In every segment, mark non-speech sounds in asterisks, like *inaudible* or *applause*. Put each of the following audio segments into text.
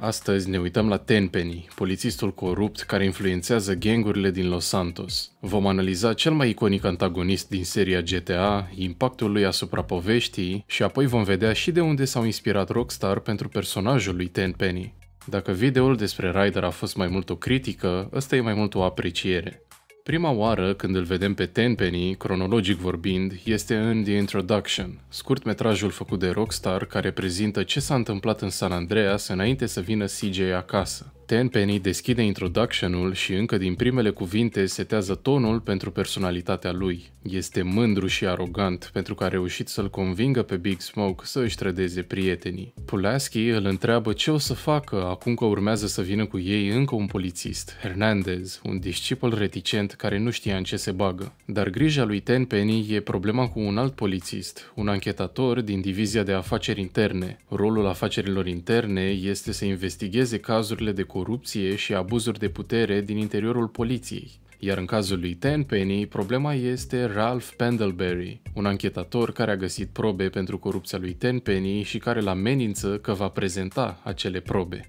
Astăzi ne uităm la Tenpenny, polițistul corupt care influențează gangurile din Los Santos. Vom analiza cel mai iconic antagonist din seria GTA, impactul lui asupra poveștii și apoi vom vedea și de unde s-au inspirat Rockstar pentru personajul lui Tenpenny. Dacă videoul despre Ryder a fost mai mult o critică, ăsta e mai mult o apreciere. Prima oară când îl vedem pe Tenpenny, cronologic vorbind, este în The Introduction, Scurt metrajul făcut de Rockstar care prezintă ce s-a întâmplat în San Andreas înainte să vină CJ acasă. Tenpenny deschide introduction-ul și încă din primele cuvinte setează tonul pentru personalitatea lui. Este mândru și arogant pentru că a reușit să-l convingă pe Big Smoke să își trădeze prietenii. Pulaski îl întreabă ce o să facă acum că urmează să vină cu ei încă un polițist, Hernandez, un discipol reticent care nu știa în ce se bagă. Dar grija lui Tenpenny e problema cu un alt polițist, un anchetator din divizia de afaceri interne. Rolul afacerilor interne este să investigheze cazurile de corupție și abuzuri de putere din interiorul poliției. Iar în cazul lui Tenpenny, problema este Ralph Pendlebury, un anchetator care a găsit probe pentru corupția lui Tenpenny și care la amenință că va prezenta acele probe.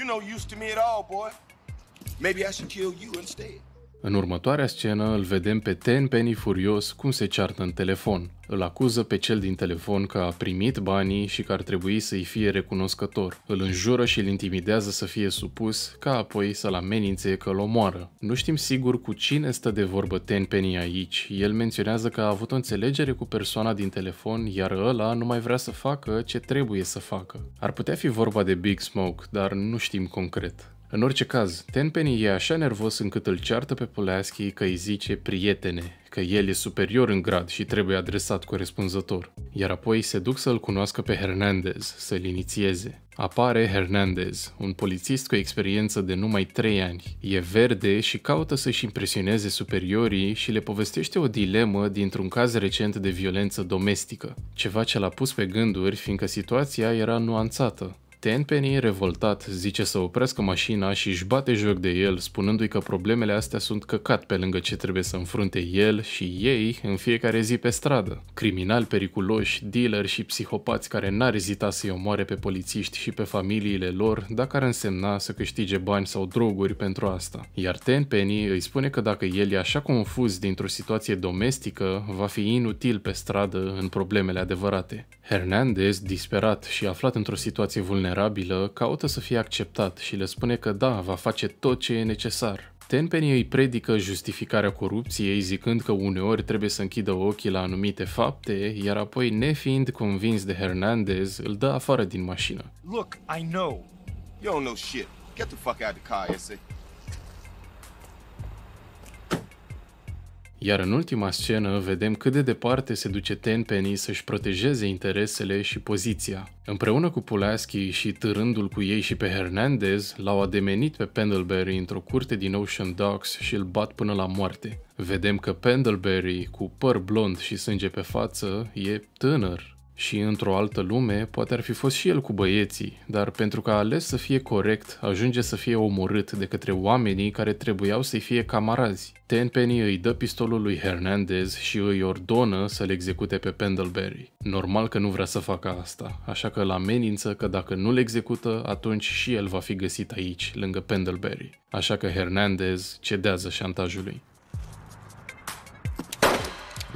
You know, used to me at all, boy. Maybe I should kill you instead. În următoarea scenă îl vedem pe Ten Penny furios cum se ceartă în telefon. Îl acuză pe cel din telefon că a primit banii și că ar trebui să-i fie recunoscător. Îl înjură și îl intimidează să fie supus, ca apoi să-l amenințe că îl omoară. Nu știm sigur cu cine stă de vorbă Ten Penny aici. El menționează că a avut o înțelegere cu persoana din telefon, iar ăla nu mai vrea să facă ce trebuie să facă. Ar putea fi vorba de Big Smoke, dar nu știm concret. În orice caz, Tenpenny e așa nervos încât îl ceartă pe Poleaschi că îi zice prietene, că el e superior în grad și trebuie adresat corespunzător. Iar apoi se duc să-l cunoască pe Hernandez, să-l inițieze. Apare Hernandez, un polițist cu experiență de numai 3 ani. E verde și caută să-și impresioneze superiorii și le povestește o dilemă dintr-un caz recent de violență domestică. Ceva ce l-a pus pe gânduri, fiindcă situația era nuanțată. Tenpenny, revoltat, zice să oprească mașina și își bate joc de el, spunându-i că problemele astea sunt căcat pe lângă ce trebuie să înfrunte el și ei în fiecare zi pe stradă. Criminali periculoși, dealer și psihopați care n-ar ezita să-i omoare pe polițiști și pe familiile lor dacă ar însemna să câștige bani sau droguri pentru asta. Iar Tenpenny îi spune că dacă el e așa confuz dintr-o situație domestică, va fi inutil pe stradă în problemele adevărate. Hernandez, disperat și aflat într-o situație vulnerabilă, vulnerabilă caută să fie acceptat și le spune că da, va face tot ce e necesar. Tenpenny îi predică justificarea corupției zicând că uneori trebuie să închidă ochii la anumite fapte, iar apoi, nefiind convins de Hernandez, îl dă afară din mașină. Look, I know. You don't know shit. Get the fuck out of the car, Iar în ultima scenă vedem cât de departe se duce Tenpenny să-și protejeze interesele și poziția. Împreună cu Pulaski și târându-l cu ei și pe Hernandez, l-au ademenit pe Pendlebury într-o curte din Ocean Docks și îl bat până la moarte. Vedem că Pendlebury, cu păr blond și sânge pe față, e tânăr, și într-o altă lume poate ar fi fost și el cu băieții, dar pentru că a ales să fie corect, ajunge să fie omorât de către oamenii care trebuiau să-i fie camarazi. Tenpenny îi dă pistolul lui Hernandez și îi ordonă să-l execute pe Pendlebury. Normal că nu vrea să facă asta, așa că îl amenință că dacă nu-l execută, atunci și el va fi găsit aici, lângă Pendlebury. Așa că Hernandez cedează șantajului.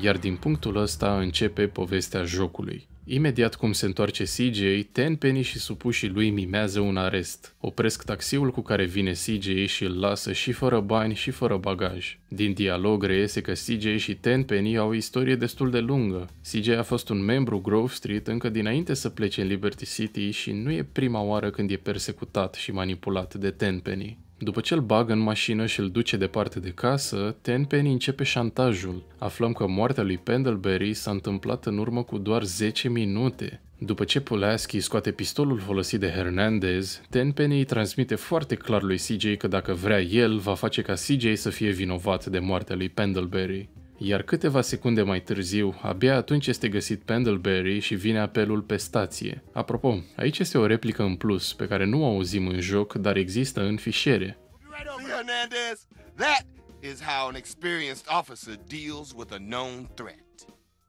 Iar din punctul ăsta începe povestea jocului. Imediat cum se întoarce CJ, Tenpenny și supușii lui mimează un arest. Opresc taxiul cu care vine CJ și îl lasă și fără bani și fără bagaj. Din dialog reiese că CJ și Tenpenny au o istorie destul de lungă. CJ a fost un membru Grove Street încă dinainte să plece în Liberty City și nu e prima oară când e persecutat și manipulat de Tenpenny. După ce îl bagă în mașină și îl duce departe de casă, Tenpenny începe șantajul. Aflăm că moartea lui Pendlebury s-a întâmplat în urmă cu doar 10 minute. După ce Pulaski scoate pistolul folosit de Hernandez, Tenpenny îi transmite foarte clar lui CJ că dacă vrea el, va face ca CJ să fie vinovat de moartea lui Pendlebury iar câteva secunde mai târziu, abia atunci este găsit Pendlebury și vine apelul pe stație. Apropo, aici este o replică în plus pe care nu o auzim în joc, dar există în fișiere.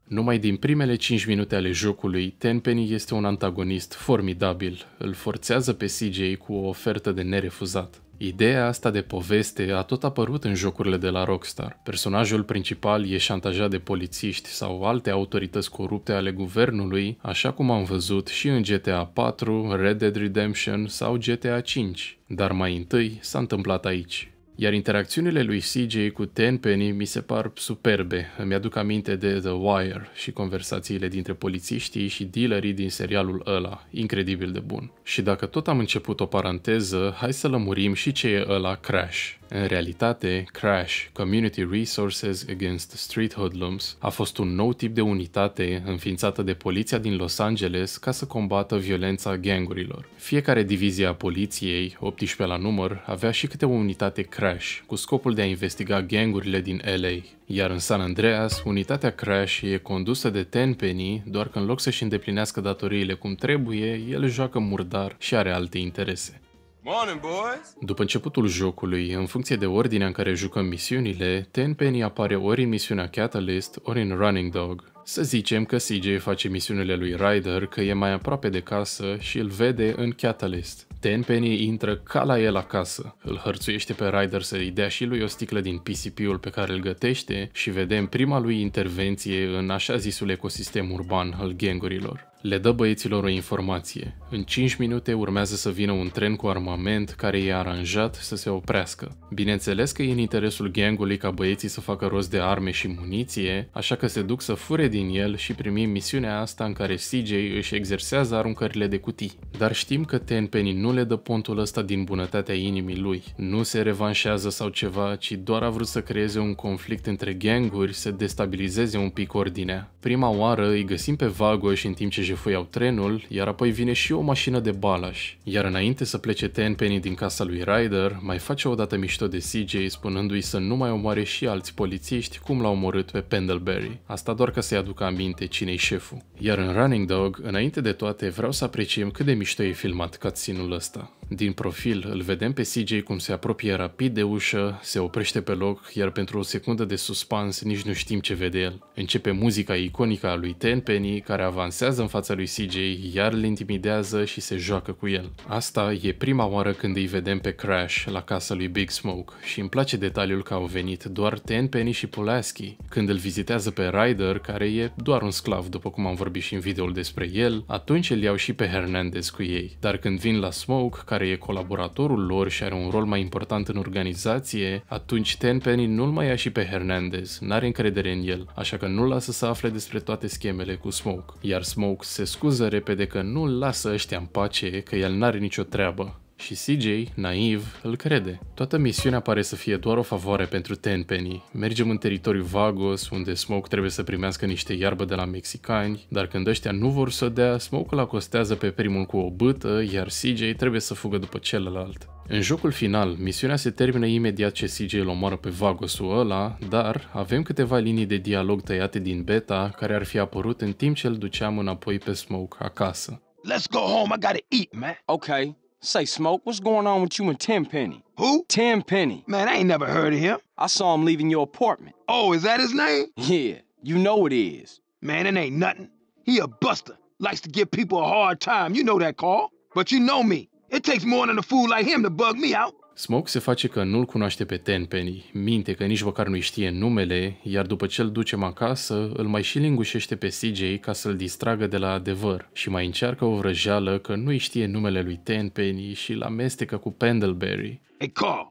Numai din primele 5 minute ale jocului, Tenpenny este un antagonist formidabil. Îl forțează pe CJ cu o ofertă de nerefuzat. Ideea asta de poveste a tot apărut în jocurile de la Rockstar. Personajul principal e șantajat de polițiști sau alte autorități corupte ale guvernului, așa cum am văzut și în GTA 4, Red Dead Redemption sau GTA 5. Dar mai întâi s-a întâmplat aici. Iar interacțiunile lui CJ cu Tenpenny mi se par superbe. Îmi aduc aminte de The Wire și conversațiile dintre polițiștii și dealerii din serialul ăla. Incredibil de bun. Și dacă tot am început o paranteză, hai să lămurim și ce e ăla Crash. În realitate, Crash, Community Resources Against Street Hoodlums, a fost un nou tip de unitate înființată de poliția din Los Angeles ca să combată violența gangurilor. Fiecare divizie a poliției, 18 la număr, avea și câte o unitate Crash, cu scopul de a investiga gangurile din LA. Iar în San Andreas, unitatea Crash e condusă de Tenpenny, doar că în loc să-și îndeplinească datoriile cum trebuie, el joacă murdar și are alte interese. Morning, boys! După începutul jocului, în funcție de ordinea în care jucăm misiunile, Tenpenny apare ori în misiunea Catalyst, ori în Running Dog. Să zicem că CJ face misiunile lui Ryder că e mai aproape de casă și îl vede în Catalyst. Tenpenny intră ca la el acasă. Îl hărțuiește pe Ryder să-i dea și lui o sticlă din PCP-ul pe care îl gătește și vedem prima lui intervenție în așa zisul ecosistem urban al gangurilor le dă băieților o informație. În 5 minute urmează să vină un tren cu armament care e aranjat să se oprească. Bineînțeles că e în interesul gangului ca băieții să facă rost de arme și muniție, așa că se duc să fure din el și primim misiunea asta în care CJ își exersează aruncările de cutii. Dar știm că Tenpenny nu le dă pontul ăsta din bunătatea inimii lui. Nu se revanșează sau ceva, ci doar a vrut să creeze un conflict între ganguri, să destabilizeze un pic ordinea. Prima oară îi găsim pe și în timp ce Foi iau trenul, iar apoi vine și o mașină de balaș. Iar înainte să plece Tenpenny din casa lui Ryder, mai face o dată mișto de CJ spunându-i să nu mai omoare și alți polițiști cum l-au omorât pe Pendleberry. Asta doar ca să-i aducă aminte cine-i șeful. Iar în Running Dog, înainte de toate, vreau să apreciem cât de mișto e filmat cutscene-ul ăsta. Din profil îl vedem pe CJ cum se apropie rapid de ușă, se oprește pe loc, iar pentru o secundă de suspans nici nu știm ce vede el. Începe muzica iconică a lui Tenpenny care avansează în fața lui CJ, iar îl intimidează și se joacă cu el. Asta e prima oară când îi vedem pe Crash la casa lui Big Smoke și îmi place detaliul că au venit doar Tenpenny și Pulaski. Când îl vizitează pe Ryder, care e doar un sclav după cum am vorbit și în videoul despre el, atunci îl iau și pe Hernandez cu ei. Dar când vin la Smoke, care e colaboratorul lor și are un rol mai important în organizație, atunci Tenpenny nu-l mai ia și pe Hernandez, n-are încredere în el, așa că nu-l lasă să afle despre toate schemele cu Smoke. Iar Smoke se scuză repede că nu-l lasă ăștia în pace, că el n-are nicio treabă. Și CJ, naiv, îl crede. Toată misiunea pare să fie doar o favoare pentru Tenpenny. Mergem în teritoriul Vagos, unde Smoke trebuie să primească niște iarbă de la mexicani, dar când ăștia nu vor să dea, Smoke îl acostează pe primul cu o bâtă, iar CJ trebuie să fugă după celălalt. În jocul final, misiunea se termină imediat ce CJ îl omoară pe Vagosul ăla, dar avem câteva linii de dialog tăiate din beta care ar fi apărut în timp ce îl duceam înapoi pe Smoke acasă. Let's go home, I gotta eat, man. Okay, Say, Smoke, what's going on with you and Penny? Who? Penny. Man, I ain't never heard of him. I saw him leaving your apartment. Oh, is that his name? Yeah, you know it is. Man, it ain't nothing. He a buster. Likes to give people a hard time. You know that, Carl. But you know me. It takes more than a fool like him to bug me out. Smoke se face că nu-l cunoaște pe Tenpenny, minte că nici măcar nu-i știe numele, iar după ce îl ducem acasă, îl mai și lingușește pe CJ ca să-l distragă de la adevăr și mai încearcă o vrăjeală că nu-i știe numele lui Tenpenny și îl amestecă cu Pendleberry. Hey Carl,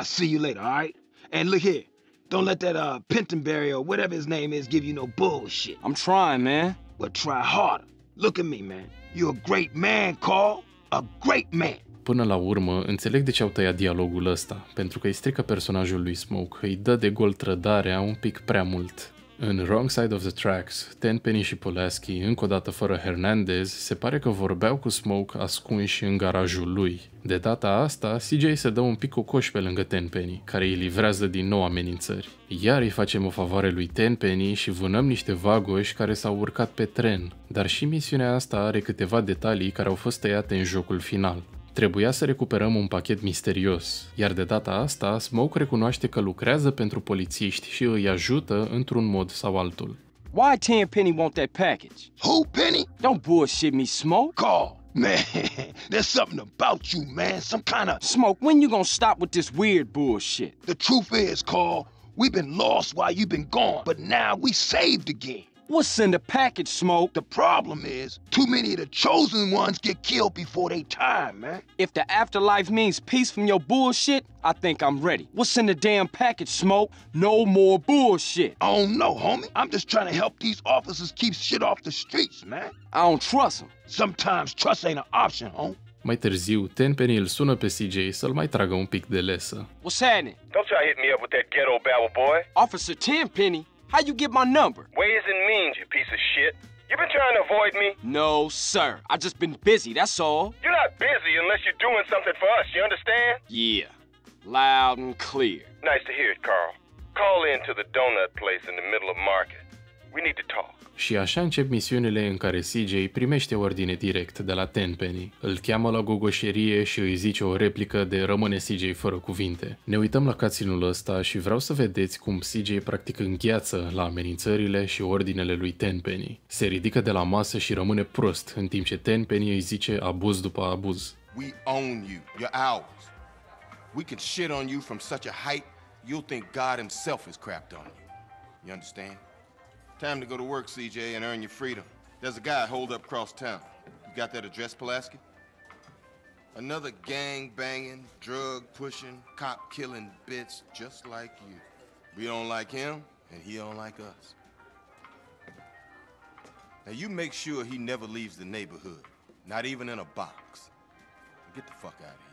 I see you later, alright? And look here, don't let that uh, Pentonberry or whatever his name is give you no bullshit. I'm trying, man. Well, try harder. Look at me, man. You're a great man, Carl. A great man. Până la urmă, înțeleg de ce au tăiat dialogul ăsta, pentru că îi strică personajul lui Smoke, îi dă de gol trădarea un pic prea mult. În Wrong Side of the Tracks, Tenpenny și Pulaski, încă o dată fără Hernandez, se pare că vorbeau cu Smoke ascunși în garajul lui. De data asta, CJ se dă un pic cocoș pe lângă Tenpenny, care îi livrează din nou amenințări. Iar îi facem o favoare lui Tenpenny și vânăm niște vagoși care s-au urcat pe tren. Dar și misiunea asta are câteva detalii care au fost tăiate în jocul final. Trebuia să recuperăm un pachet misterios, iar de data asta Smoke recunoaște că lucrează pentru polițiști și îi ajută într-un mod sau altul. Why Penny want that package? Who, Penny? Don't bullshit me, Smoke. Call. Man, *laughs* there's something about you, man. Some kind of... Smoke, when you gonna stop with this weird bullshit? The truth is, Carl, we've been lost while you've been gone, but now we saved again. We'll send a package, Smoke. The problem is, too many of the chosen ones get killed before they time, man. If the afterlife means peace from your bullshit, I think I'm ready. We'll send a damn package, Smoke. No more bullshit. I don't know, homie. I'm just trying to help these officers keep shit off the streets, man. I don't trust them. Sometimes trust ain't an option, homie. Mai târziu, Tenpenny îl sună pe CJ să-l mai tragă un pic de lesă. What's happening? Don't try hitting me up with that ghetto babble, boy. Officer Tenpenny? How you get my number? Ways and means, you piece of shit. You been trying to avoid me? No, sir. I just been busy, that's all. You're not busy unless you're doing something for us, you understand? Yeah. Loud and clear. Nice to hear it, Carl. Call in to the donut place in the middle of market. We need to talk. Și așa încep misiunile în care CJ primește ordine direct de la Tenpenny. Îl cheamă la gogoșerie și îi zice o replică de rămâne CJ fără cuvinte. Ne uităm la caținul ăsta și vreau să vedeți cum CJ practic îngheață la amenințările și ordinele lui Tenpenny. Se ridică de la masă și rămâne prost, în timp ce Tenpenny îi zice abuz după abuz. We own you. You're ours. We can shit on you from such a height, you'll think God himself is crapped on you. You understand? Time to go to work, CJ, and earn your freedom. There's a guy holed up across town. You got that address, Pulaski? Another gang-banging, drug-pushing, cop-killing bitch just like you. We don't like him, and he don't like us. Now, you make sure he never leaves the neighborhood, not even in a box. Get the fuck out of here.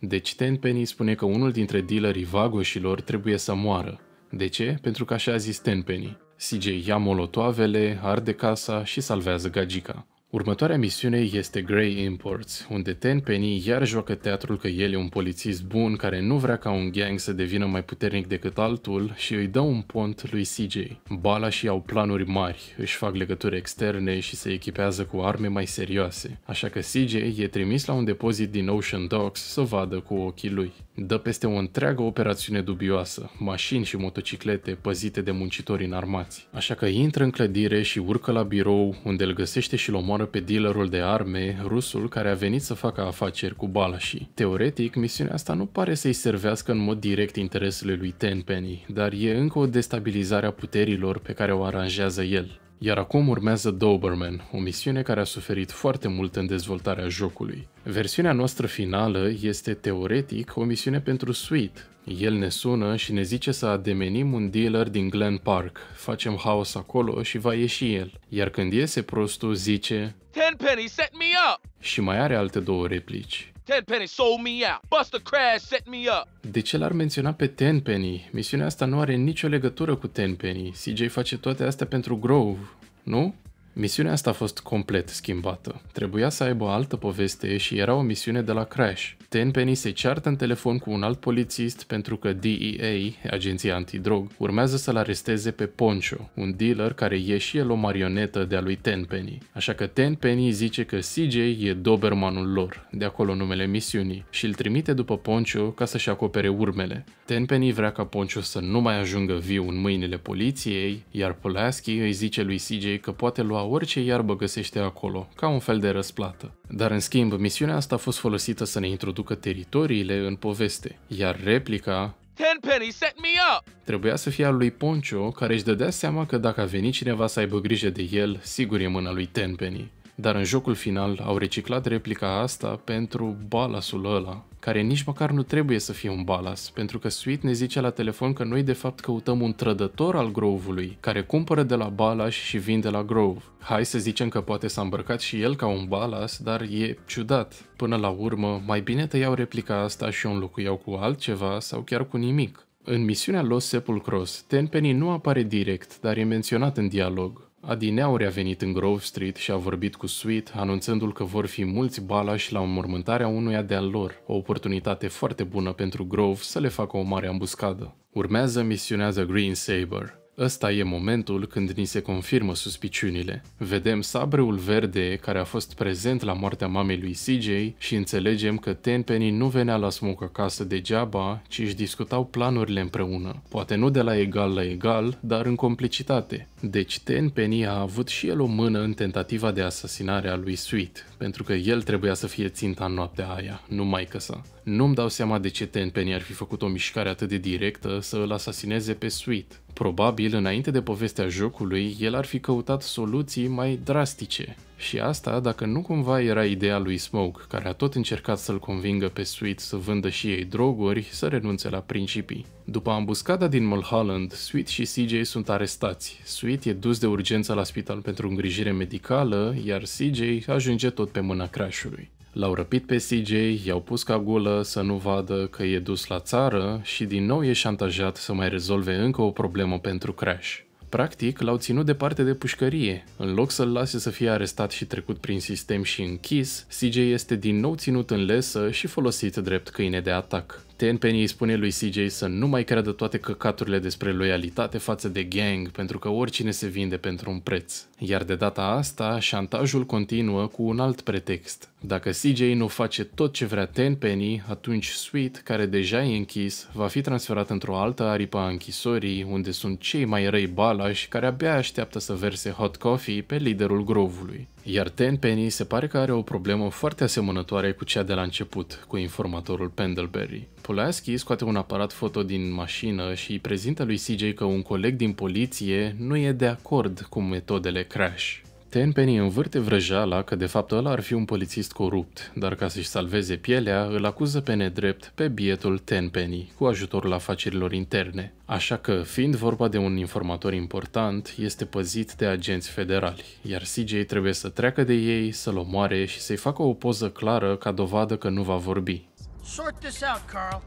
Deci Tenpenny spune că unul dintre dealerii vagoșilor trebuie să moară. De ce? Pentru că așa a zis Tenpenny. CJ ia molotoavele, arde casa și salvează gagica. Următoarea misiune este Grey Imports, unde ten Penny iar joacă teatrul că el e un polițist bun care nu vrea ca un gang să devină mai puternic decât altul și îi dă un pont lui CJ. Bala și au planuri mari, își fac legături externe și se echipează cu arme mai serioase, așa că CJ e trimis la un depozit din Ocean Docks să vadă cu ochii lui. Dă peste o întreagă operațiune dubioasă, mașini și motociclete păzite de muncitori înarmați, așa că intră în clădire și urcă la birou unde îl găsește și l omoară pe dealerul de arme, rusul care a venit să facă afaceri cu Balashi. Teoretic, misiunea asta nu pare să-i servească în mod direct interesele lui Tenpenny, dar e încă o destabilizare a puterilor pe care o aranjează el. Iar acum urmează Doberman, o misiune care a suferit foarte mult în dezvoltarea jocului. Versiunea noastră finală este teoretic o misiune pentru Sweet. El ne sună și ne zice să ademenim un dealer din Glen Park. Facem haos acolo și va ieși el. Iar când iese prostul, zice Tenpenny set me up! Și mai are alte două replici. Tenpenny sold me out. Buster Crash set me up. De ce l-ar menționa pe Tenpenny? Misiunea asta nu are nicio legătură cu Tenpenny. CJ face toate astea pentru Grove, nu? Misiunea asta a fost complet schimbată. Trebuia să aibă altă poveste și era o misiune de la Crash. Ten Penny se ceartă în telefon cu un alt polițist pentru că DEA, agenția antidrog, urmează să-l aresteze pe Poncho, un dealer care e și el o marionetă de-a lui Tenpenny. Așa că Tenpenny zice că CJ e dobermanul lor, de acolo numele misiunii, și îl trimite după Poncho ca să-și acopere urmele. Tenpenny vrea ca Poncho să nu mai ajungă viu în mâinile poliției, iar Pulaski îi zice lui CJ că poate lua orice iarbă găsește acolo, ca un fel de răsplată. Dar în schimb, misiunea asta a fost folosită să ne introducă reducă teritoriile în poveste, iar replica Tenpenny set me up! Trebuia să fie al lui Poncho, care își dădea seama că dacă a venit cineva să aibă grijă de el, sigur e mâna lui Tenpenny. Dar în jocul final au reciclat replica asta pentru balasul ăla care nici măcar nu trebuie să fie un balas, pentru că Sweet ne zice la telefon că noi de fapt căutăm un trădător al Grove-ului, care cumpără de la Balas și vinde la Grove. Hai să zicem că poate s-a îmbrăcat și el ca un balas, dar e ciudat. Până la urmă, mai bine tăiau replica asta și o înlocuiau cu altceva sau chiar cu nimic. În misiunea Los Sepulcros, Tenpenny nu apare direct, dar e menționat în dialog. Adineauri a venit în Grove Street și a vorbit cu Sweet, anunțându-l că vor fi mulți balași la înmormântarea unuia de-al lor, o oportunitate foarte bună pentru Grove să le facă o mare ambuscadă. Urmează misiunea The Green Saber, Ăsta e momentul când ni se confirmă suspiciunile. Vedem sabreul verde care a fost prezent la moartea mamei lui CJ și înțelegem că Tenpenny nu venea la Smoke acasă degeaba, ci își discutau planurile împreună. Poate nu de la egal la egal, dar în complicitate. Deci Tenpenny a avut și el o mână în tentativa de asasinare a lui Sweet, pentru că el trebuia să fie ținta în noaptea aia, nu mai căsa. Nu-mi dau seama de ce Tenpenny ar fi făcut o mișcare atât de directă să îl asasineze pe Sweet. Probabil, înainte de povestea jocului, el ar fi căutat soluții mai drastice, și asta, dacă nu cumva era ideea lui Smoke, care a tot încercat să-l convingă pe Sweet să vândă și ei droguri, să renunțe la principii. După ambuscada din Mulholland, Sweet și CJ sunt arestați. Sweet e dus de urgență la spital pentru îngrijire medicală, iar CJ ajunge tot pe mâna Crashului. L-au răpit pe CJ, i-au pus ca gulă să nu vadă că e dus la țară și din nou e șantajat să mai rezolve încă o problemă pentru Crash. Practic, l-au ținut departe de pușcărie. În loc să-l lase să fie arestat și trecut prin sistem și închis, CJ este din nou ținut în lesă și folosit drept câine de atac. Tenpenny îi spune lui CJ să nu mai creadă toate căcaturile despre loialitate față de gang, pentru că oricine se vinde pentru un preț. Iar de data asta, șantajul continuă cu un alt pretext. Dacă CJ nu face tot ce vrea Tenpenny, atunci Sweet, care deja e închis, va fi transferat într-o altă aripă a închisorii, unde sunt cei mai răi balași care abia așteaptă să verse hot coffee pe liderul grovului. Iar Tenpenny se pare că are o problemă foarte asemănătoare cu cea de la început, cu informatorul Pendlebury. Pulaski scoate un aparat foto din mașină și îi prezintă lui CJ că un coleg din poliție nu e de acord cu metodele Crash. Tenpenny învârte vrăjala că de fapt ăla ar fi un polițist corupt, dar ca să-și salveze pielea, îl acuză pe nedrept pe bietul Tenpenny, cu ajutorul afacerilor interne. Așa că, fiind vorba de un informator important, este păzit de agenți federali, iar CJ trebuie să treacă de ei, să-l omoare și să-i facă o poză clară ca dovadă că nu va vorbi. Sort this out, Carl,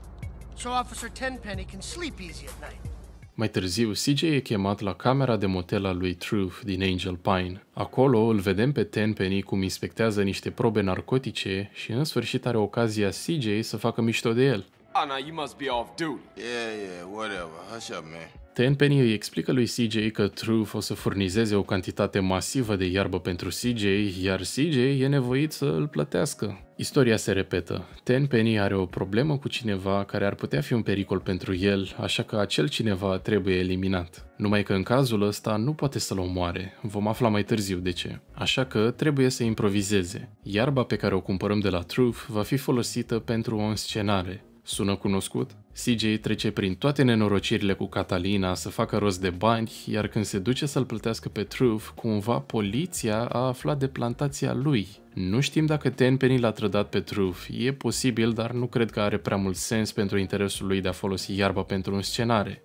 so Officer Tenpenny can sleep easy at night. Mai târziu, CJ e chemat la camera de motel a lui Truth din Angel Pine. Acolo îl vedem pe Tenpenny cum inspectează niște probe narcotice și în sfârșit are ocazia CJ să facă mișto de el. Anna, you must be off duty. Yeah, yeah, whatever. Hush up, man. Tenpenny îi explică lui CJ că Truth o să furnizeze o cantitate masivă de iarbă pentru CJ, iar CJ e nevoit să îl plătească. Istoria se repetă. Tenpenny are o problemă cu cineva care ar putea fi un pericol pentru el, așa că acel cineva trebuie eliminat. Numai că în cazul ăsta nu poate să-l omoare, vom afla mai târziu de ce. Așa că trebuie să improvizeze. Iarba pe care o cumpărăm de la Truth va fi folosită pentru o înscenare. Sună cunoscut? CJ trece prin toate nenorocirile cu Catalina să facă rost de bani, iar când se duce să-l plătească pe Truth, cumva poliția a aflat de plantația lui. Nu știm dacă Tenpenny l-a trădat pe Truth, e posibil, dar nu cred că are prea mult sens pentru interesul lui de a folosi iarba pentru un scenare.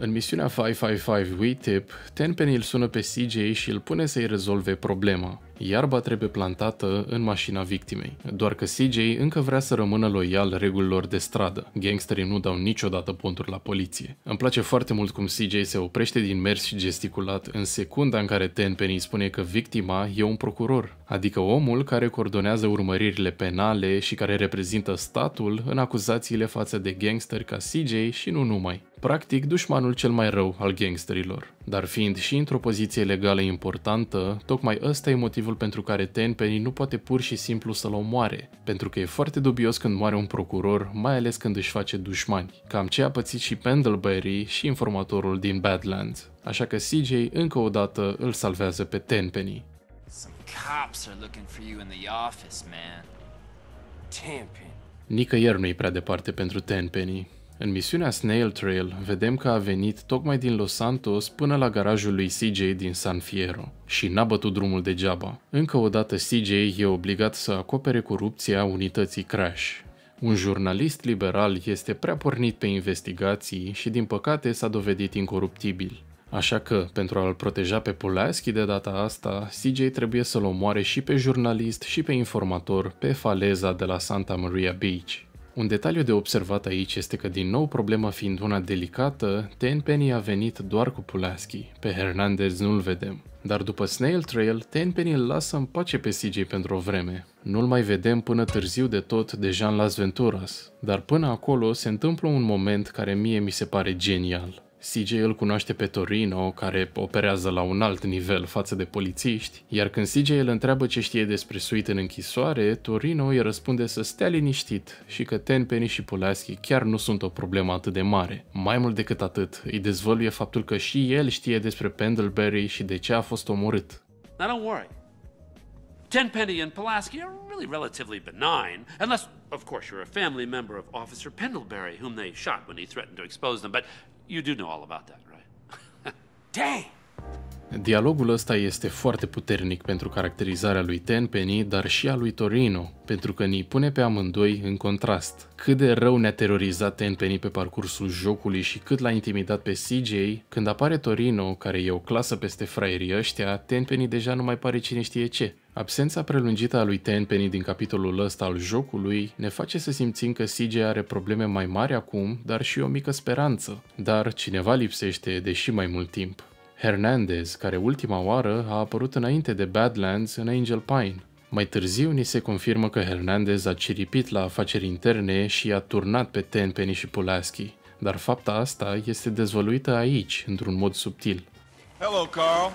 În misiunea 555 Tip. Tenpenny îl sună pe CJ și îl pune să-i rezolve problema. Iarba trebuie plantată în mașina victimei, doar că CJ încă vrea să rămână loial regulilor de stradă. Gangsterii nu dau niciodată ponturi la poliție. Îmi place foarte mult cum CJ se oprește din mers și gesticulat în secunda în care Tenpenny spune că victima e un procuror, adică omul care coordonează urmăririle penale și care reprezintă statul în acuzațiile față de gangsteri ca CJ și nu numai practic dușmanul cel mai rău al gangsterilor. Dar fiind și într-o poziție legală importantă, tocmai ăsta e motivul motivul pentru care Tenpenny nu poate pur și simplu să-l omoare, pentru că e foarte dubios când moare un procuror, mai ales când își face dușmani, cam ce a pățit și Pendlebury și informatorul din Badlands. Așa că CJ încă o dată îl salvează pe Tenpenny. Some cops are looking for you in the office, man. Tenpenny. Nicăieri nu-i prea departe pentru Tenpenny. În misiunea Snail Trail vedem că a venit tocmai din Los Santos până la garajul lui CJ din San Fierro și n-a bătut drumul degeaba. Încă o dată CJ e obligat să acopere corupția unității Crash. Un jurnalist liberal este prea pornit pe investigații și din păcate s-a dovedit incoruptibil. Așa că, pentru a-l proteja pe Pulaski de data asta, CJ trebuie să-l omoare și pe jurnalist și pe informator pe faleza de la Santa Maria Beach. Un detaliu de observat aici este că din nou problema fiind una delicată, Tenpenny a venit doar cu Pulaski, pe Hernandez nu-l vedem. Dar după Snail Trail, Tenpenny îl lasă în pace pe CJ pentru o vreme. Nu-l mai vedem până târziu de tot de Jean Las Venturas, dar până acolo se întâmplă un moment care mie mi se pare genial. CJ îl cunoaște pe Torino, care operează la un alt nivel față de polițiști, iar când CJ îl întreabă ce știe despre suite în închisoare, Torino îi răspunde să stea liniștit și că Tenpenny și Pulaski chiar nu sunt o problemă atât de mare. Mai mult decât atât, îi dezvăluie faptul că și el știe despre Pendlebury și de ce a fost omorât. Now don't worry, Tenpenny and Pulaski are really relatively benign, unless, of course, you're a family member of Officer Pendlebury, whom they shot when he threatened to expose them. But you do know all about that, right? *laughs* Dang! Dialogul ăsta este foarte puternic pentru caracterizarea lui Tenpenny, dar și a lui Torino, pentru că ni pune pe amândoi în contrast. Cât de rău ne-a terorizat Tenpenny pe parcursul jocului și cât l-a intimidat pe CJ, când apare Torino, care e o clasă peste fraierii ăștia, Tenpenny deja nu mai pare cine știe ce. Absența prelungită a lui Tenpenny din capitolul ăsta al jocului ne face să simțim că CJ are probleme mai mari acum, dar și o mică speranță. Dar cineva lipsește, deși mai mult timp. Hernandez, care ultima oară a apărut înainte de Badlands în Angel Pine. Mai târziu ni se confirmă că Hernandez a ciripit la afaceri interne și a turnat pe Tenpenny și Pulaski, dar fapta asta este dezvăluită aici, într-un mod subtil. Hello, Carl.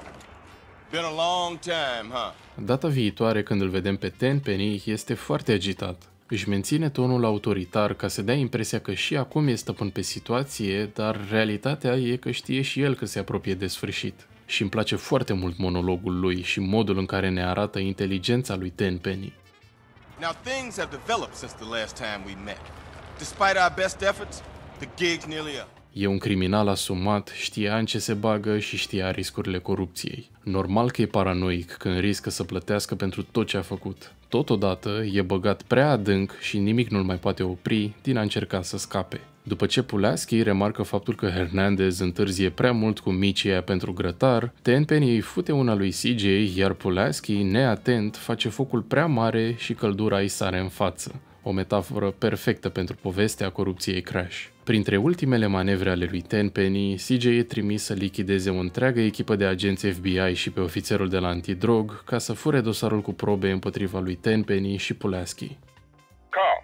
Been a long time, huh? Data viitoare când îl vedem pe Tenpenny este foarte agitat. Își menține tonul autoritar ca să dea impresia că și acum e stăpân pe situație, dar realitatea e că știe și el că se apropie de sfârșit. Și îmi place foarte mult monologul lui și modul în care ne arată inteligența lui Ten Penny. Now things have developed since the last time we met. Despite our best efforts, the gig's nearly up. E un criminal asumat, știa în ce se bagă și știa riscurile corupției. Normal că e paranoic când riscă să plătească pentru tot ce a făcut. Totodată e băgat prea adânc și nimic nu-l mai poate opri din a încerca să scape. După ce Pulaski remarcă faptul că Hernandez întârzie prea mult cu micii pentru grătar, Tenpenny îi fute una lui CJ, iar Pulaski, neatent, face focul prea mare și căldura îi sare în față o metaforă perfectă pentru povestea corupției Crash. Printre ultimele manevre ale lui Tenpenny, CJ e trimis să lichideze o întreagă echipă de agenți FBI și pe ofițerul de la antidrog ca să fure dosarul cu probe împotriva lui Tenpenny și Pulaski. Carl,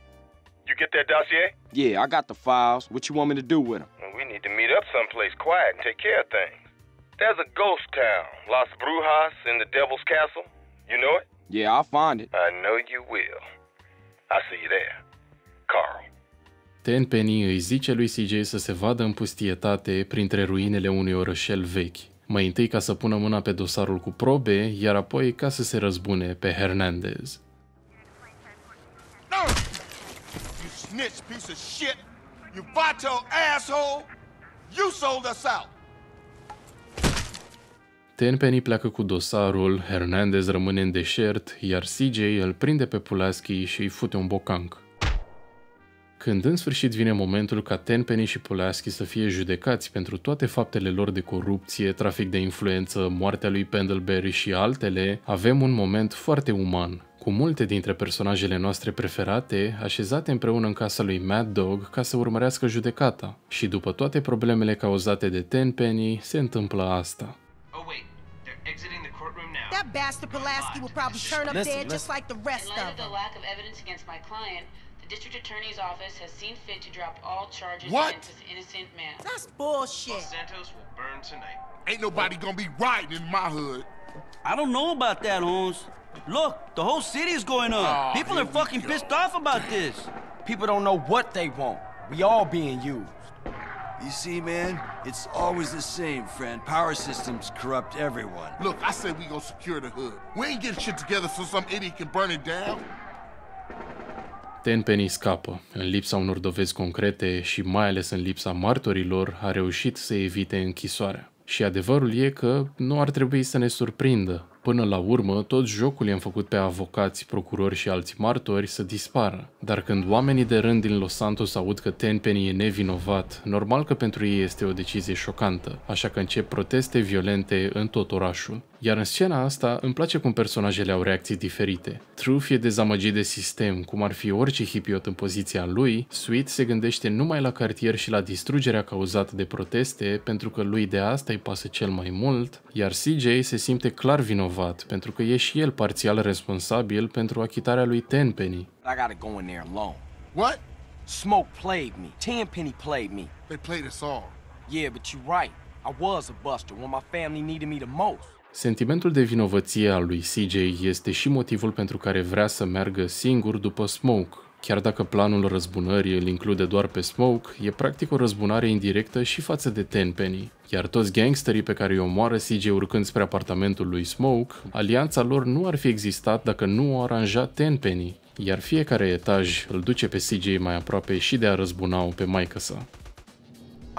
you get that dossier? Yeah, I got the files. What you want me to do with them? We need to meet up someplace quiet and take care of things. There's a ghost town, Las Brujas in the Devil's Castle. You know it? Yeah, I'll find it. I know you will. Asta e ideea. Carl. Tenpenny îi zice lui CJ să se vadă în pustietate printre ruinele unui orășel vechi, mai întâi ca să pună mâna pe dosarul cu probe, iar apoi ca să se răzbune pe Hernandez. You snitch piece of shit! You vato asshole! You sold us out! Tenpenny pleacă cu dosarul, Hernandez rămâne în deșert, iar CJ îl prinde pe Pulaski și îi fute un bocanc. Când în sfârșit vine momentul ca Tenpenny și Pulaski să fie judecați pentru toate faptele lor de corupție, trafic de influență, moartea lui Pendleberry și altele, avem un moment foarte uman, cu multe dintre personajele noastre preferate așezate împreună în casa lui Mad Dog ca să urmărească judecata. Și după toate problemele cauzate de Tenpenny, se întâmplă asta. Exiting the courtroom now. That bastard Pulaski will probably turn up listen, dead listen. just like the rest of them. In light of, of the lack of evidence against my client, the district attorney's office has seen fit to drop all charges what? against this innocent man. That's bullshit. Los Santos will burn tonight. Ain't nobody gonna be riding in my hood. I don't know about that, Holmes. Look, the whole city is going up. Oh, People are fucking pissed off about this. People don't know what they want. We all being used. You see, man, it's always the same, friend. Power systems corrupt everyone. Look, I say we go secure the hood. We ain't getting shit together so some idiot can burn it down. Tenpenny scapă. În lipsa unor dovezi concrete și mai ales în lipsa martorilor, a reușit să evite închisoarea. Și adevărul e că nu ar trebui să ne surprindă Până la urmă, tot jocul i-am făcut pe avocați, procurori și alți martori să dispară. Dar când oamenii de rând din Los Santos aud că Tenpenny e nevinovat, normal că pentru ei este o decizie șocantă, așa că încep proteste violente în tot orașul. Iar în scena asta îmi place cum personajele au reacții diferite. Truth e dezamăgit de sistem, cum ar fi orice hipiot în poziția lui, Sweet se gândește numai la cartier și la distrugerea cauzată de proteste, pentru că lui de asta îi pasă cel mai mult, iar CJ se simte clar vinovat, pentru că e și el parțial responsabil pentru achitarea lui Tenpenny. I gotta go in there alone. What? Smoke played me. Tenpenny played me. They played us all. Yeah, but you're right. I was a buster when my family needed me the most. Sentimentul de vinovăție al lui CJ este și motivul pentru care vrea să meargă singur după Smoke. Chiar dacă planul răzbunării îl include doar pe Smoke, e practic o răzbunare indirectă și față de Tenpenny. Iar toți gangsterii pe care îi omoară CJ urcând spre apartamentul lui Smoke, alianța lor nu ar fi existat dacă nu o aranja Tenpenny, iar fiecare etaj îl duce pe CJ mai aproape și de a răzbuna-o pe maică sa.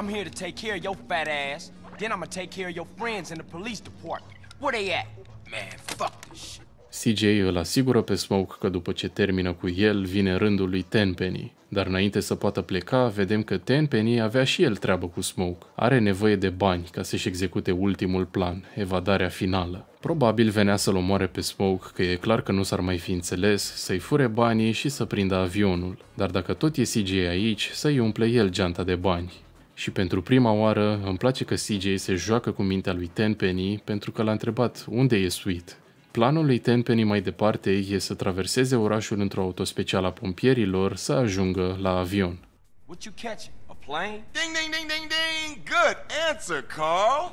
I'm here to take care of your fat ass, then I'm gonna take care of your friends in the police department. Where they at? Man, fuck this shit. CJ îl asigură pe Smoke că după ce termină cu el, vine rândul lui Tenpenny. Dar înainte să poată pleca, vedem că Tenpenny avea și el treabă cu Smoke. Are nevoie de bani ca să-și execute ultimul plan, evadarea finală. Probabil venea să-l omoare pe Smoke, că e clar că nu s-ar mai fi înțeles, să-i fure banii și să prindă avionul. Dar dacă tot e CJ aici, să-i umple el geanta de bani. Și pentru prima oară îmi place că CJ se joacă cu mintea lui Tenpenny pentru că l-a întrebat unde e Sweet. Planul lui Tenpenny mai departe e să traverseze orașul într-o auto specială a pompierilor să ajungă la avion. What you catch? A plane? Ding, ding, ding, ding, ding! Good answer, Carl!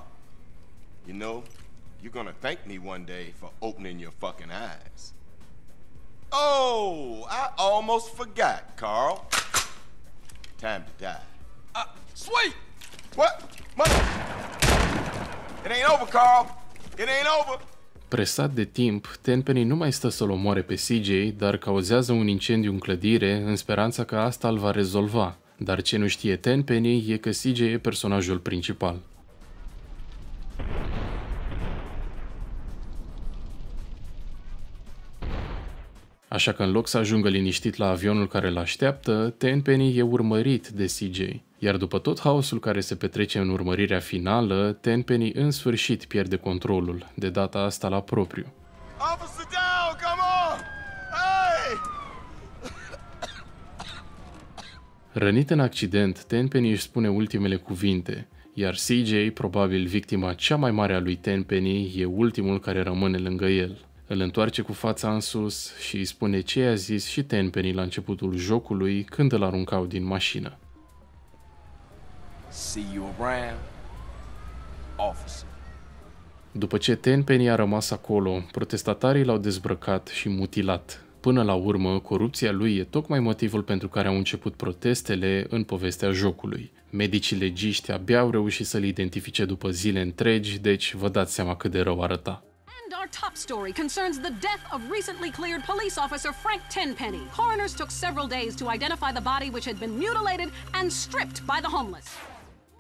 You know, you're gonna thank me one day for opening your fucking eyes. Oh, I almost forgot, Carl. Time to die. Sweet! What? Mother! It ain't over, Carl! It ain't over! Presat de timp, Tenpenny nu mai stă să-l omoare pe CJ, dar cauzează un incendiu în clădire în speranța că asta îl va rezolva. Dar ce nu știe Tenpenny e că CJ e personajul principal. Așa că în loc să ajungă liniștit la avionul care îl așteaptă, Tenpenny e urmărit de CJ. Iar după tot haosul care se petrece în urmărirea finală, Tenpenny în sfârșit pierde controlul, de data asta la propriu. Rănit în accident, Tenpenny își spune ultimele cuvinte, iar CJ, probabil victima cea mai mare a lui Tenpenny, e ultimul care rămâne lângă el. Îl întoarce cu fața în sus și îi spune ce i-a zis și Tenpenny la începutul jocului când îl aruncau din mașină. See you around, officer. După ce Tenpenny a rămas acolo, protestatarii l-au dezbrăcat și mutilat. Până la urmă, corupția lui e tocmai motivul pentru care au început protestele în povestea jocului. Medicii legiști abia au reușit să-l identifice după zile întregi, deci vă dați seama cât de rău arăta. top story concerns the death of recently cleared police officer Frank Tenpenny. Coroners took several days to identify the body which had been mutilated and stripped by the homeless.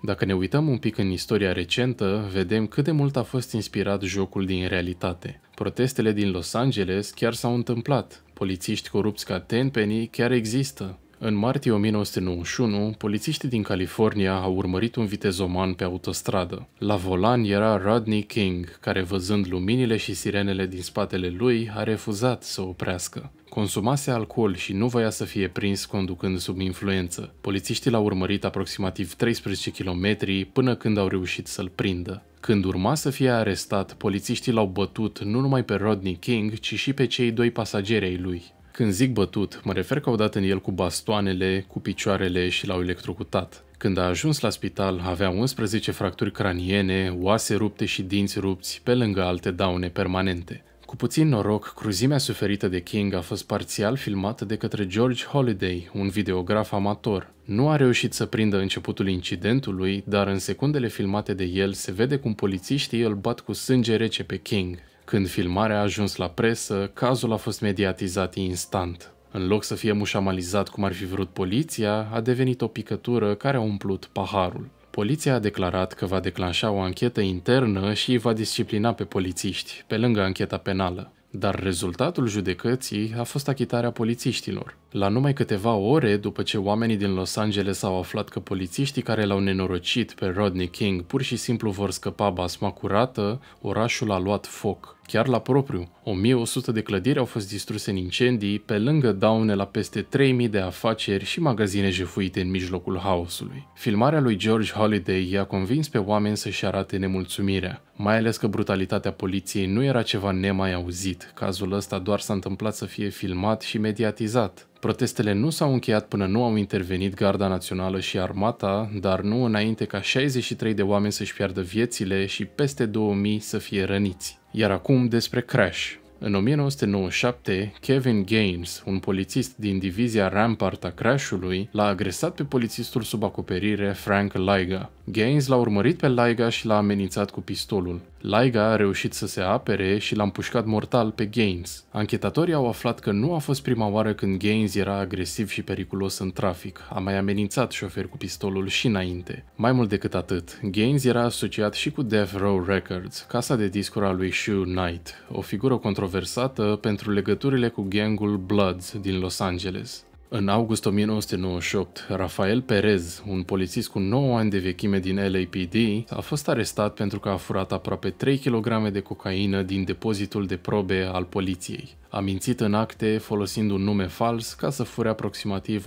Dacă ne uităm un pic în istoria recentă, vedem cât de mult a fost inspirat jocul din realitate. Protestele din Los Angeles chiar s-au întâmplat. Polițiști corupți ca Tenpenny chiar există. În martie 1991, polițiștii din California au urmărit un vitezoman pe autostradă. La volan era Rodney King, care văzând luminile și sirenele din spatele lui, a refuzat să oprească. Consumase alcool și nu voia să fie prins conducând sub influență. Polițiștii l-au urmărit aproximativ 13 km până când au reușit să-l prindă. Când urma să fie arestat, polițiștii l-au bătut nu numai pe Rodney King, ci și pe cei doi pasageri ai lui. Când zic bătut, mă refer că au dat în el cu bastoanele, cu picioarele și l-au electrocutat. Când a ajuns la spital, avea 11 fracturi craniene, oase rupte și dinți rupți, pe lângă alte daune permanente. Cu puțin noroc, cruzimea suferită de King a fost parțial filmată de către George Holiday, un videograf amator. Nu a reușit să prindă începutul incidentului, dar în secundele filmate de el se vede cum polițiștii îl bat cu sânge rece pe King. Când filmarea a ajuns la presă, cazul a fost mediatizat instant. În loc să fie mușamalizat cum ar fi vrut poliția, a devenit o picătură care a umplut paharul. Poliția a declarat că va declanșa o anchetă internă și va disciplina pe polițiști, pe lângă ancheta penală. Dar rezultatul judecății a fost achitarea polițiștilor. La numai câteva ore după ce oamenii din Los Angeles au aflat că polițiștii care l-au nenorocit pe Rodney King pur și simplu vor scăpa basma curată, orașul a luat foc chiar la propriu. 1100 de clădiri au fost distruse în incendii, pe lângă daune la peste 3000 de afaceri și magazine jefuite în mijlocul haosului. Filmarea lui George Holiday i-a convins pe oameni să-și arate nemulțumirea, mai ales că brutalitatea poliției nu era ceva nemai auzit, cazul ăsta doar s-a întâmplat să fie filmat și mediatizat. Protestele nu s-au încheiat până nu au intervenit Garda Națională și Armata, dar nu înainte ca 63 de oameni să-și piardă viețile și peste 2000 să fie răniți. Iar acum despre Crash. În 1997, Kevin Gaines, un polițist din divizia Rampart a Crashului, l-a agresat pe polițistul sub acoperire Frank Laiga. Gaines l-a urmărit pe Laiga și l-a amenințat cu pistolul. Laiga a reușit să se apere și l-a împușcat mortal pe Gaines. Anchetatorii au aflat că nu a fost prima oară când Gaines era agresiv și periculos în trafic, a mai amenințat șoferi cu pistolul și înainte. Mai mult decât atât, Gaines era asociat și cu Death Row Records, casa de discuri a lui Shoe Knight, o figură controversă controversată pentru legăturile cu gangul Bloods din Los Angeles. În august 1998, Rafael Perez, un polițist cu 9 ani de vechime din LAPD, a fost arestat pentru că a furat aproape 3 kg de cocaină din depozitul de probe al poliției. A mințit în acte folosind un nume fals ca să fure aproximativ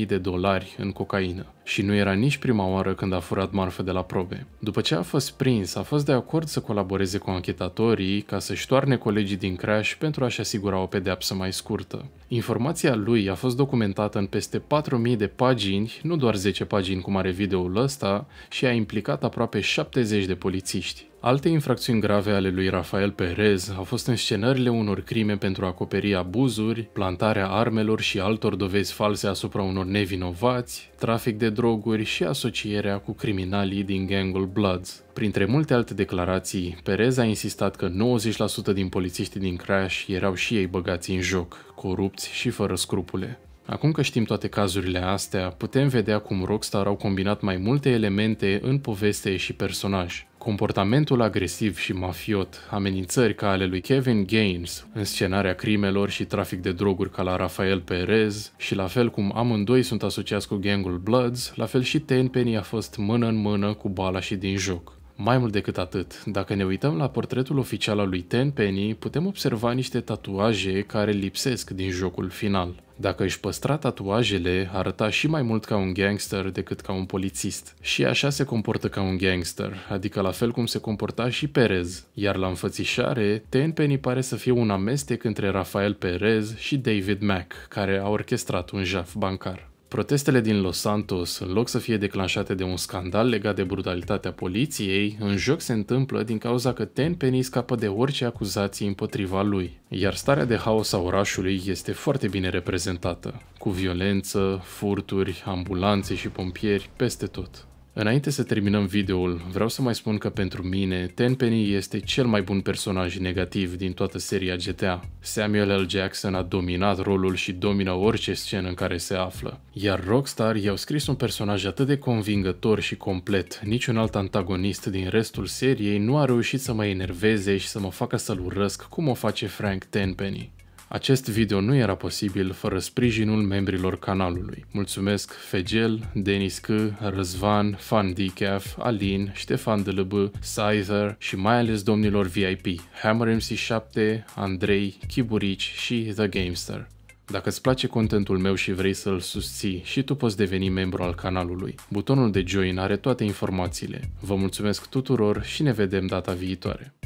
800.000 de dolari în cocaină. Și nu era nici prima oară când a furat marfă de la probe. După ce a fost prins, a fost de acord să colaboreze cu anchetatorii ca să-și toarne colegii din crash pentru a-și asigura o pedeapsă mai scurtă. Informația lui a fost documentată în peste 4.000 de pagini, nu doar 10 pagini cum are videoul ăsta, și a implicat aproape 70 de polițiști. Alte infracțiuni grave ale lui Rafael Perez au fost înscenările unor crime pentru a acoperi abuzuri, plantarea armelor și altor dovezi false asupra unor nevinovați, trafic de droguri și asocierea cu criminalii din gangul Bloods. Printre multe alte declarații, Perez a insistat că 90% din polițiștii din Crash erau și ei băgați în joc, corupți și fără scrupule. Acum că știm toate cazurile astea, putem vedea cum Rockstar au combinat mai multe elemente în poveste și personaj comportamentul agresiv și mafiot, amenințări ca ale lui Kevin Gaines, înscenarea crimelor și trafic de droguri ca la Rafael Perez și la fel cum amândoi sunt asociați cu gangul Bloods, la fel și Tenpenny a fost mână în mână cu bala și din joc. Mai mult decât atât, dacă ne uităm la portretul oficial al lui Tenpenny, putem observa niște tatuaje care lipsesc din jocul final. Dacă își păstra tatuajele, arăta și mai mult ca un gangster decât ca un polițist. Și așa se comportă ca un gangster, adică la fel cum se comporta și Perez. Iar la înfățișare, Tenpenny pare să fie un amestec între Rafael Perez și David Mack, care a orchestrat un jaf bancar. Protestele din Los Santos, în loc să fie declanșate de un scandal legat de brutalitatea poliției, în joc se întâmplă din cauza că Ten Penny scapă de orice acuzații împotriva lui, iar starea de haos a orașului este foarte bine reprezentată, cu violență, furturi, ambulanțe și pompieri peste tot. Înainte să terminăm videoul, vreau să mai spun că pentru mine, Tenpenny este cel mai bun personaj negativ din toată seria GTA. Samuel L. Jackson a dominat rolul și domină orice scenă în care se află. Iar Rockstar i-au scris un personaj atât de convingător și complet, niciun alt antagonist din restul seriei nu a reușit să mă enerveze și să mă facă să-l urăsc cum o face Frank Tenpenny. Acest video nu era posibil fără sprijinul membrilor canalului. Mulțumesc Fegel, Denis K, Răzvan, Fan Decaf, Alin, Ștefan DLB, Scyther și mai ales domnilor VIP, hammermc 7 Andrei, Chiburici și The Gamester. Dacă îți place contentul meu și vrei să-l susții și tu poți deveni membru al canalului. Butonul de join are toate informațiile. Vă mulțumesc tuturor și ne vedem data viitoare.